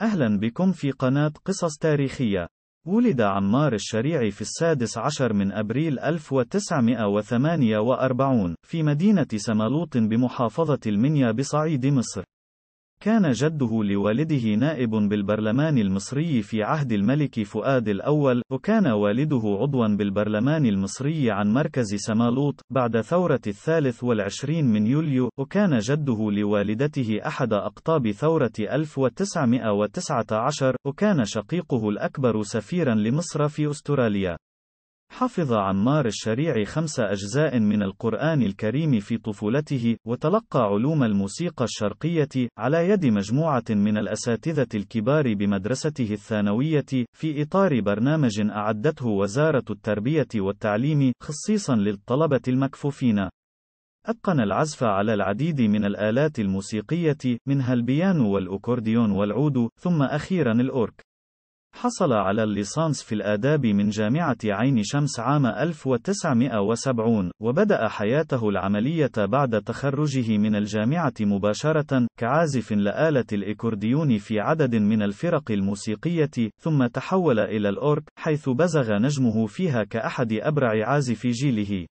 أهلا بكم في قناة قصص تاريخية. ولد عمار الشريعي في السادس عشر من أبريل 1948 في مدينة سمالوط بمحافظة المنيا بصعيد مصر. كان جده لوالده نائب بالبرلمان المصري في عهد الملك فؤاد الأول، وكان والده عضواً بالبرلمان المصري عن مركز سمالوط، بعد ثورة الثالث والعشرين من يوليو، وكان جده لوالدته أحد أقطاب ثورة 1919، وكان شقيقه الأكبر سفيراً لمصر في أستراليا. حفظ عمار الشريع خمس أجزاء من القرآن الكريم في طفولته، وتلقى علوم الموسيقى الشرقية على يد مجموعة من الأساتذة الكبار بمدرسته الثانوية، في إطار برنامج أعدته وزارة التربية والتعليم خصيصًا للطلبة المكفوفين. أتقن العزف على العديد من الآلات الموسيقية، منها البيانو والأكورديون والعود، ثم أخيرًا الأورك. حصل على الليسانس في الآداب من جامعة عين شمس عام 1970 وبدأ حياته العملية بعد تخرجه من الجامعة مباشرة كعازف لآلة الإكورديون في عدد من الفرق الموسيقية ثم تحول إلى الأورك حيث بزغ نجمه فيها كأحد أبرع عازفي جيله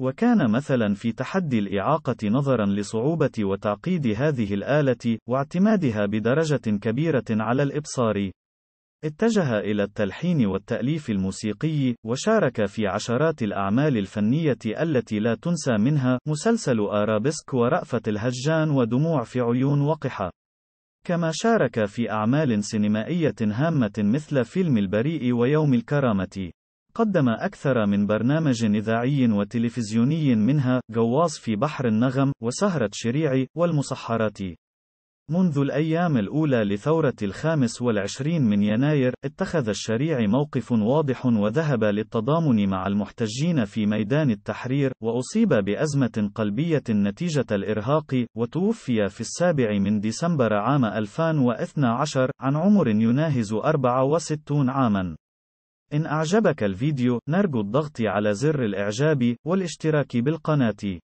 وكان مثلا في تحدي الإعاقة نظرا لصعوبة وتعقيد هذه الآلة واعتمادها بدرجة كبيرة على الإبصار اتجه إلى التلحين والتأليف الموسيقي، وشارك في عشرات الأعمال الفنية التي لا تنسى منها مسلسل آرابسك ورأفة الهجان ودموع في عيون وقحة. كما شارك في أعمال سينمائية هامة مثل فيلم البريء ويوم الكرامة. قدم أكثر من برنامج إذاعي وتلفزيوني منها جواص في بحر النغم وسهرة شريعي والمسحرات. منذ الأيام الأولى لثورة الخامس والعشرين من يناير، اتخذ الشريع موقف واضح وذهب للتضامن مع المحتجين في ميدان التحرير، وأصيب بأزمة قلبية نتيجة الإرهاق، وتوفي في السابع من ديسمبر عام 2012 عن عمر يناهز 64 عامًا. إن أعجبك الفيديو، نرجو الضغط على زر الإعجاب والاشتراك بالقناة.